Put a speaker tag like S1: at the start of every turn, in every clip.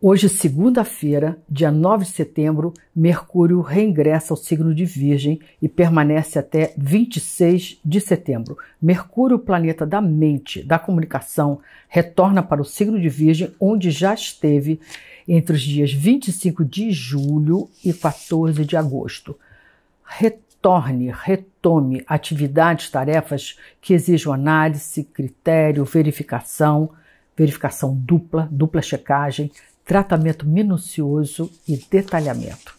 S1: Hoje, segunda-feira, dia 9 de setembro, Mercúrio reingressa ao signo de Virgem e permanece até 26 de setembro. Mercúrio, planeta da mente, da comunicação, retorna para o signo de Virgem, onde já esteve entre os dias 25 de julho e 14 de agosto. Retorne, retome atividades, tarefas que exijam análise, critério, verificação verificação dupla, dupla checagem, tratamento minucioso e detalhamento,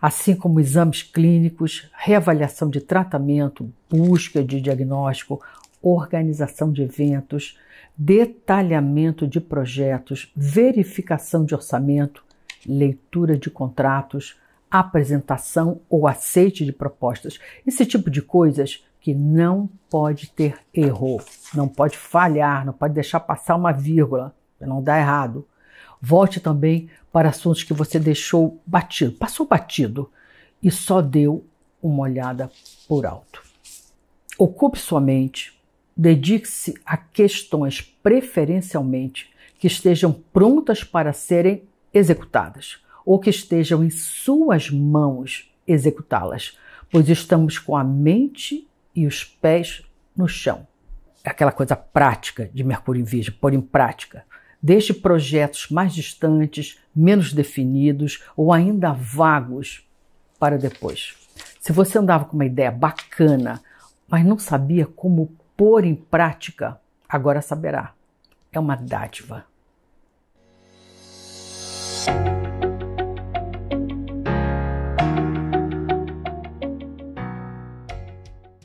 S1: assim como exames clínicos, reavaliação de tratamento, busca de diagnóstico, organização de eventos, detalhamento de projetos, verificação de orçamento, leitura de contratos, apresentação ou aceite de propostas. Esse tipo de coisas que não pode ter erro, não pode falhar, não pode deixar passar uma vírgula, não dá errado. Volte também para assuntos que você deixou batido, passou batido e só deu uma olhada por alto. Ocupe sua mente, dedique-se a questões preferencialmente que estejam prontas para serem executadas ou que estejam em suas mãos executá-las, pois estamos com a mente e os pés no chão. É aquela coisa prática de Mercúrio em Virgem, pôr em prática desde projetos mais distantes, menos definidos ou ainda vagos para depois. Se você andava com uma ideia bacana, mas não sabia como pôr em prática, agora saberá. É uma dádiva.